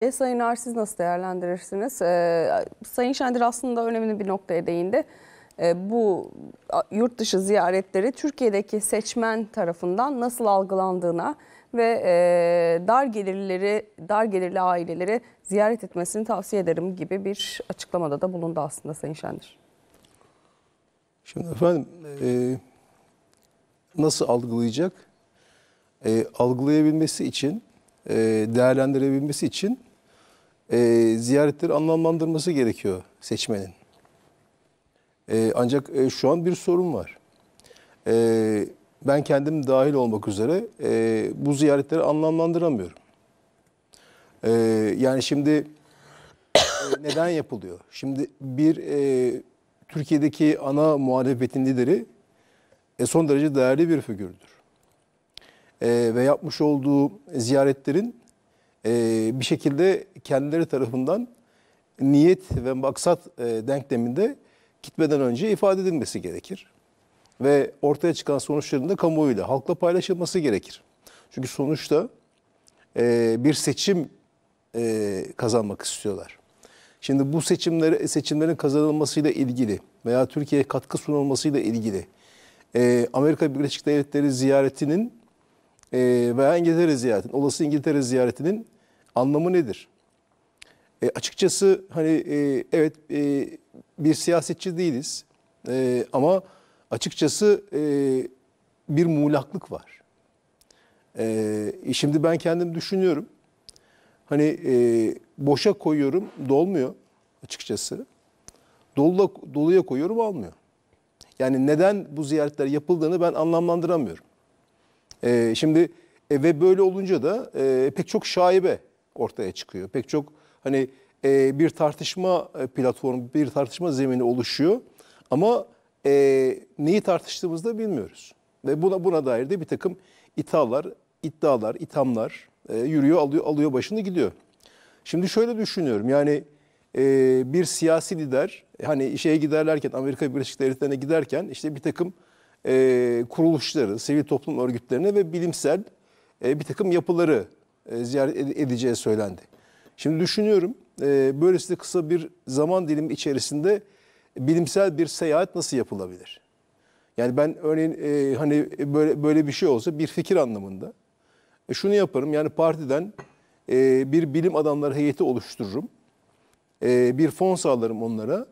E, Sayın Ar siz nasıl değerlendirirsiniz? E, Sayın Şendir aslında önemli bir noktaya değindi. E, bu yurt dışı ziyaretleri Türkiye'deki seçmen tarafından nasıl algılandığına ve e, dar gelirleri dar gelirli aileleri ziyaret etmesini tavsiye ederim gibi bir açıklamada da bulundu aslında Sayın Şendir. Şimdi efendim e, nasıl algılayacak? E, algılayabilmesi için, e, değerlendirebilmesi için e, ziyaretleri anlamlandırması gerekiyor seçmenin. E, ancak e, şu an bir sorun var. E, ben kendim dahil olmak üzere e, bu ziyaretleri anlamlandıramıyorum. E, yani şimdi e, neden yapılıyor? Şimdi bir e, Türkiye'deki ana muhalefetin lideri e, son derece değerli bir figürdür. E, ve yapmış olduğu ziyaretlerin e, bir şekilde kendileri tarafından niyet ve maksat e, denkleminde gitmeden önce ifade edilmesi gerekir. Ve ortaya çıkan sonuçların da kamuoyuyla, halkla paylaşılması gerekir. Çünkü sonuçta e, bir seçim e, kazanmak istiyorlar. Şimdi bu seçimleri, seçimlerin kazanılmasıyla ilgili veya Türkiye'ye katkı sunulmasıyla ilgili e, Amerika Birleşik Devletleri ziyaretinin e, veya İngiltere ziyaretinin, olası İngiltere ziyaretinin anlamı nedir? E, açıkçası hani e, evet e, bir siyasetçi değiliz e, ama açıkçası e, bir muğlaklık var. E, şimdi ben kendim düşünüyorum. Hani e, boşa koyuyorum dolmuyor açıkçası. Dolu, doluya koyuyorum almıyor. Yani neden bu ziyaretler yapıldığını ben anlamlandıramıyorum. E, şimdi e, ve böyle olunca da e, pek çok şaibe ortaya çıkıyor. Pek çok hani e, bir tartışma e, platformu, bir tartışma zemini oluşuyor ama e, neyi da bilmiyoruz. Ve buna, buna dair de bir takım iddialar, iddialar, ithamlar e, yürüyor, alıyor, alıyor başını gidiyor. Şimdi şöyle düşünüyorum yani e, bir siyasi lider e, hani şeye giderlerken Amerika Birleşik Devletleri'ne giderken işte bir takım e, kuruluşları, sivil toplum örgütlerine ve bilimsel e, bir takım yapıları e, ziyaret edeceği söylendi. Şimdi düşünüyorum e, böylesi kısa bir zaman dilimi içerisinde bilimsel bir seyahat nasıl yapılabilir? Yani ben örneğin e, hani böyle böyle bir şey olsa bir fikir anlamında şunu yaparım yani partiden bir bilim adamları heyeti oluştururum. bir fon sağlarım onlara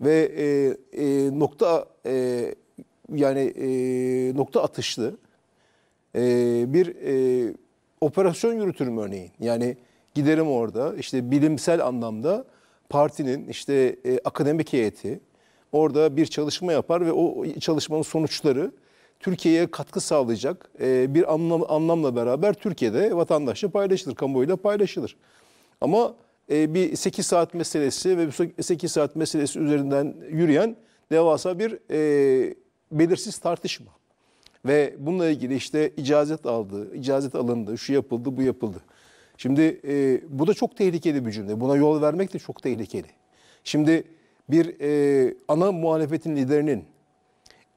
ve nokta yani nokta atışlı bir operasyon yürütürüm örneğin. Yani giderim orada işte bilimsel anlamda partinin işte e, akademik heyeti orada bir çalışma yapar ve o çalışmanın sonuçları Türkiye'ye katkı sağlayacak e, bir anlam, anlamla beraber Türkiye'de vatandaşla paylaşılır, kamuoyuyla paylaşılır. Ama e, bir 8 saat meselesi ve 8 saat meselesi üzerinden yürüyen devasa bir e, belirsiz tartışma. Ve bununla ilgili işte icazet aldı, icazet alındı, şu yapıldı, bu yapıldı. Şimdi e, bu da çok tehlikeli bir cümle. Buna yol vermek de çok tehlikeli. Şimdi bir e, ana muhalefetin liderinin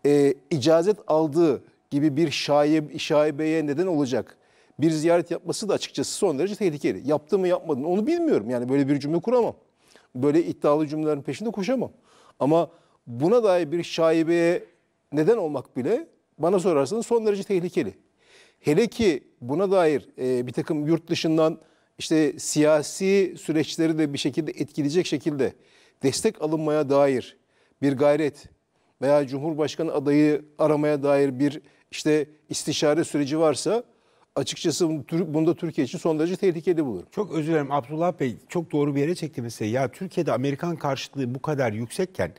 e, icazet aldığı gibi bir şaib, şaibeye neden olacak bir ziyaret yapması da açıkçası son derece tehlikeli. Yaptı mı yapmadı mı onu bilmiyorum. Yani böyle bir cümle kuramam. Böyle iddialı cümlelerin peşinde koşamam. Ama buna dair bir şaibeye neden olmak bile bana sorarsanız son derece tehlikeli. Hele ki buna dair e, bir takım yurt dışından işte siyasi süreçleri de bir şekilde etkileyecek şekilde destek alınmaya dair bir gayret veya Cumhurbaşkanı adayı aramaya dair bir işte istişare süreci varsa açıkçası bunda Türkiye için son derece tehlikeli bulurum. Çok özür dilerim Abdullah Bey çok doğru bir yere çekti mesela Ya Türkiye'de Amerikan karşıtlığı bu kadar yüksekken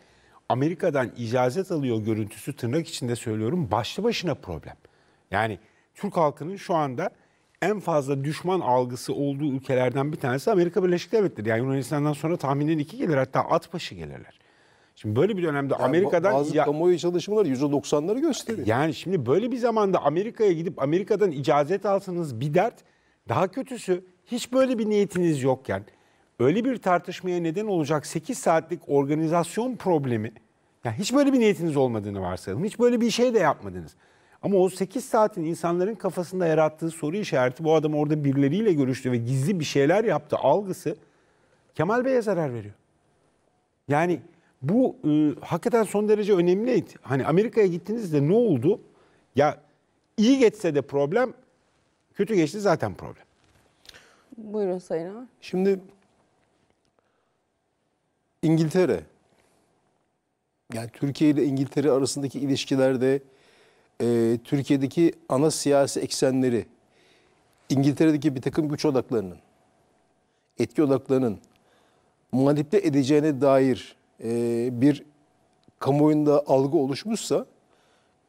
Amerika'dan icazet alıyor görüntüsü tırnak içinde söylüyorum başlı başına problem. Yani Türk halkının şu anda en fazla düşman algısı olduğu ülkelerden bir tanesi Amerika Birleşik Devletleri. Yani Yunanistan'dan sonra tahminen iki gelir hatta at başı gelirler. Şimdi böyle bir dönemde yani Amerika'dan... Bazı ya, kamuoyu çalışmaları %90'ları gösteriyor. Yani şimdi böyle bir zamanda Amerika'ya gidip Amerika'dan icazet alsanız bir dert. Daha kötüsü hiç böyle bir niyetiniz yokken öyle bir tartışmaya neden olacak 8 saatlik organizasyon problemi yani hiç böyle bir niyetiniz olmadığını varsayalım. Hiç böyle bir şey de yapmadınız. Ama o 8 saatin insanların kafasında yarattığı soru işareti bu adam orada birileriyle görüştü ve gizli bir şeyler yaptı algısı Kemal Bey'e zarar veriyor. Yani bu e, hakikaten son derece önemliydi. Hani Amerika'ya gittiniz de ne oldu? Ya iyi geçse de problem, kötü geçti zaten problem. Buyurun Sayın Ağar. Şimdi İngiltere. Yani Türkiye ile İngiltere arasındaki ilişkilerde e, Türkiye'deki ana siyasi eksenleri, İngiltere'deki bir takım güç odaklarının, etki odaklarının manipüle edeceğine dair e, bir kamuoyunda algı oluşmuşsa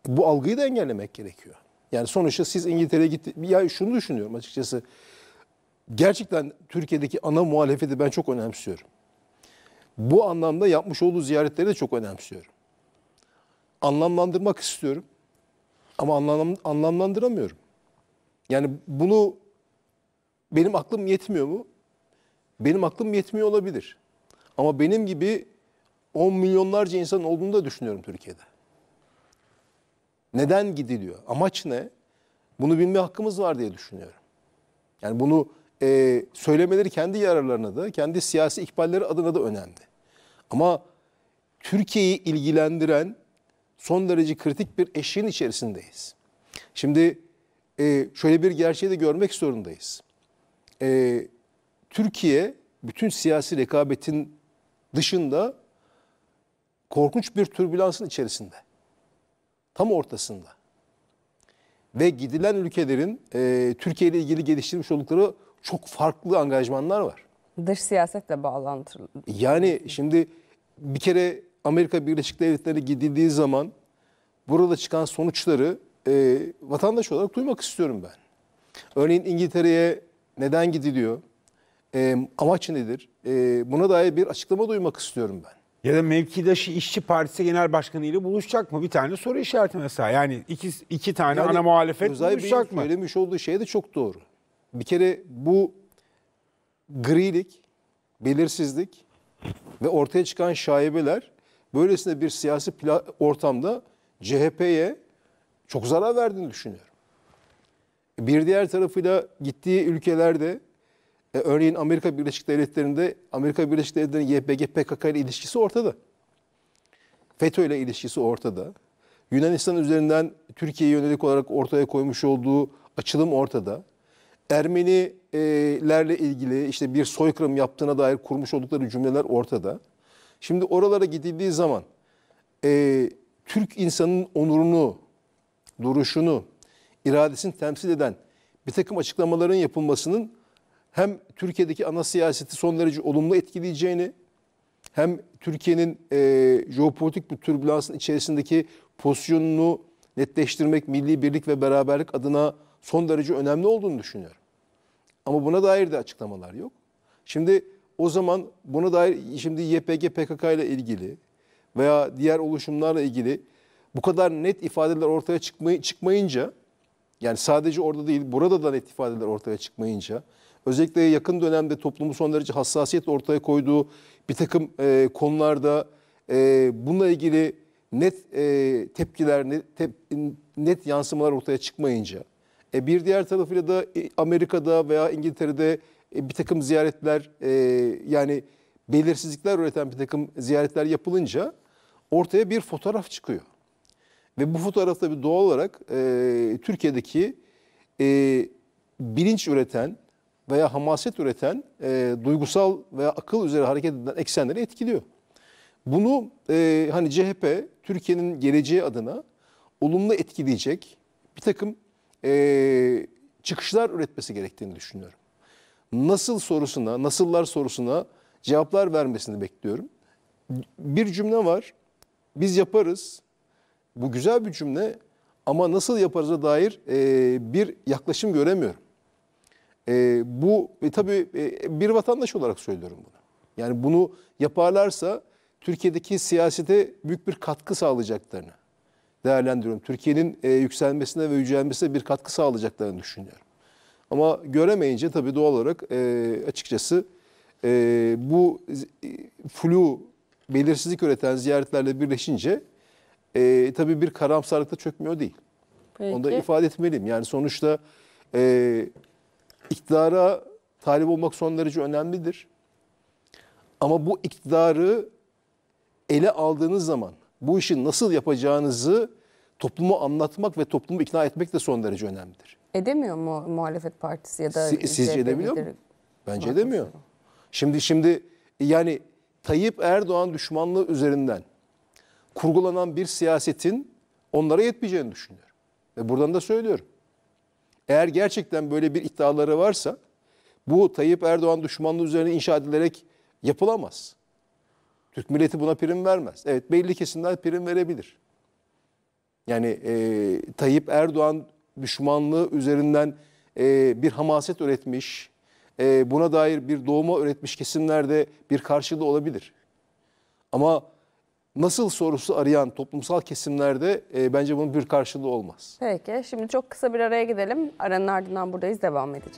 bu algıyı da engellemek gerekiyor. Yani sonuçta siz İngiltere'ye gitti. Ya şunu düşünüyorum açıkçası. Gerçekten Türkiye'deki ana muhalefeti ben çok önemsiyorum. Bu anlamda yapmış olduğu ziyaretleri de çok önemsiyorum. Anlamlandırmak istiyorum ama anlam, anlamlandıramıyorum. Yani bunu benim aklım yetmiyor mu? Benim aklım yetmiyor olabilir. Ama benim gibi 10 milyonlarca insan olduğunu da düşünüyorum Türkiye'de. Neden gidiliyor? Amaç ne? Bunu bilme hakkımız var diye düşünüyorum. Yani bunu e, söylemeleri kendi yararlarına da, kendi siyasi ikballeri adına da önemli. Ama Türkiye'yi ilgilendiren son derece kritik bir eşiğin içerisindeyiz. Şimdi e, şöyle bir gerçeği de görmek zorundayız. E, Türkiye bütün siyasi rekabetin dışında korkunç bir türbülansın içerisinde. Tam ortasında. Ve gidilen ülkelerin e, Türkiye ile ilgili geliştirmiş oldukları çok farklı angajmanlar var. Dış siyasetle bağlantılı. Yani şimdi bir kere Amerika Birleşik Devletleri'ne gidildiği zaman burada çıkan sonuçları e, vatandaş olarak duymak istiyorum ben. Örneğin İngiltere'ye neden gidiliyor? E, amaç nedir? E, buna dair bir açıklama duymak istiyorum ben. Ya da mevkidaşı işçi partisi genel başkanı ile buluşacak mı? Bir tane soru işareti mesela. Yani iki, iki tane yani, ana muhalefet Özay buluşacak mı? söylemiş olduğu şey de çok doğru. Bir kere bu grilik, belirsizlik ve ortaya çıkan şaibeler böylesine bir siyasi ortamda CHP'ye çok zarar verdiğini düşünüyorum. Bir diğer tarafıyla gittiği ülkelerde e, örneğin Amerika Birleşik Devletleri'nde Amerika Birleşik Devletleri'nin YPG PKK ile ilişkisi ortada. FETÖ ile ilişkisi ortada. Yunanistan üzerinden Türkiye'ye yönelik olarak ortaya koymuş olduğu açılım ortada. Ermenilerle ilgili işte bir soykırım yaptığına dair kurmuş oldukları cümleler ortada. Şimdi oralara gidildiği zaman e, Türk insanının onurunu, duruşunu, iradesini temsil eden bir takım açıklamaların yapılmasının hem Türkiye'deki ana siyaseti son derece olumlu etkileyeceğini hem Türkiye'nin e, jeopolitik bir türbülansın içerisindeki pozisyonunu netleştirmek, milli birlik ve beraberlik adına son derece önemli olduğunu düşünüyorum. Ama buna dair de açıklamalar yok. Şimdi o zaman buna dair şimdi YPG PKK ile ilgili veya diğer oluşumlarla ilgili bu kadar net ifadeler ortaya çıkmay çıkmayınca yani sadece orada değil burada da net ifadeler ortaya çıkmayınca özellikle yakın dönemde toplumu son derece hassasiyet ortaya koyduğu bir takım e, konularda e, bununla ilgili net e, tepkiler, net, tep, net yansımalar ortaya çıkmayınca e, bir diğer tarafıyla da e, Amerika'da veya İngiltere'de e, bir takım ziyaretler e, yani belirsizlikler üreten bir takım ziyaretler yapılınca ortaya bir fotoğraf çıkıyor. Ve bu fotoğrafta bir doğal olarak e, Türkiye'deki e, bilinç üreten veya hamaset üreten e, duygusal veya akıl üzere hareket eden eksenleri etkiliyor. Bunu e, hani CHP Türkiye'nin geleceği adına olumlu etkileyecek bir takım e, çıkışlar üretmesi gerektiğini düşünüyorum. Nasıl sorusuna, nasıllar sorusuna cevaplar vermesini bekliyorum. Bir cümle var, biz yaparız. Bu güzel bir cümle ama nasıl yaparıza dair e, bir yaklaşım göremiyorum. E, bu e, tabii e, bir vatandaş olarak söylüyorum bunu. Yani bunu yaparlarsa Türkiye'deki siyasete büyük bir katkı sağlayacaklarını değerlendiriyorum. Türkiye'nin e, yükselmesine ve yücelmesine bir katkı sağlayacaklarını düşünüyorum. Ama göremeyince tabii doğal olarak e, açıkçası e, bu e, flu belirsizlik üreten ziyaretlerle birleşince e, tabii bir karamsarlıkta çökmüyor değil. Peki. Onu da ifade etmeliyim. Yani sonuçta e, iktidara talip olmak son derece önemlidir. Ama bu iktidarı ele aldığınız zaman bu işin nasıl yapacağınızı toplumu anlatmak ve toplumu ikna etmek de son derece önemlidir. Edemiyor mu muhalefet partisi ya da si, sizce edemiyor? mu? Bence Muhalefet. edemiyor. Şimdi şimdi yani Tayyip Erdoğan düşmanlığı üzerinden kurgulanan bir siyasetin onlara yetmeyeceğini düşünüyorum. Ve buradan da söylüyorum. Eğer gerçekten böyle bir iddiaları varsa bu Tayyip Erdoğan düşmanlığı üzerine inşa edilerek yapılamaz. Türk milleti buna prim vermez. Evet belli kesimler prim verebilir. Yani e, Tayyip Erdoğan düşmanlığı üzerinden e, bir hamaset üretmiş, e, buna dair bir doğuma üretmiş kesimlerde bir karşılığı olabilir. Ama nasıl sorusu arayan toplumsal kesimlerde e, bence bunun bir karşılığı olmaz. Peki şimdi çok kısa bir araya gidelim. Aranın ardından buradayız devam edeceğiz.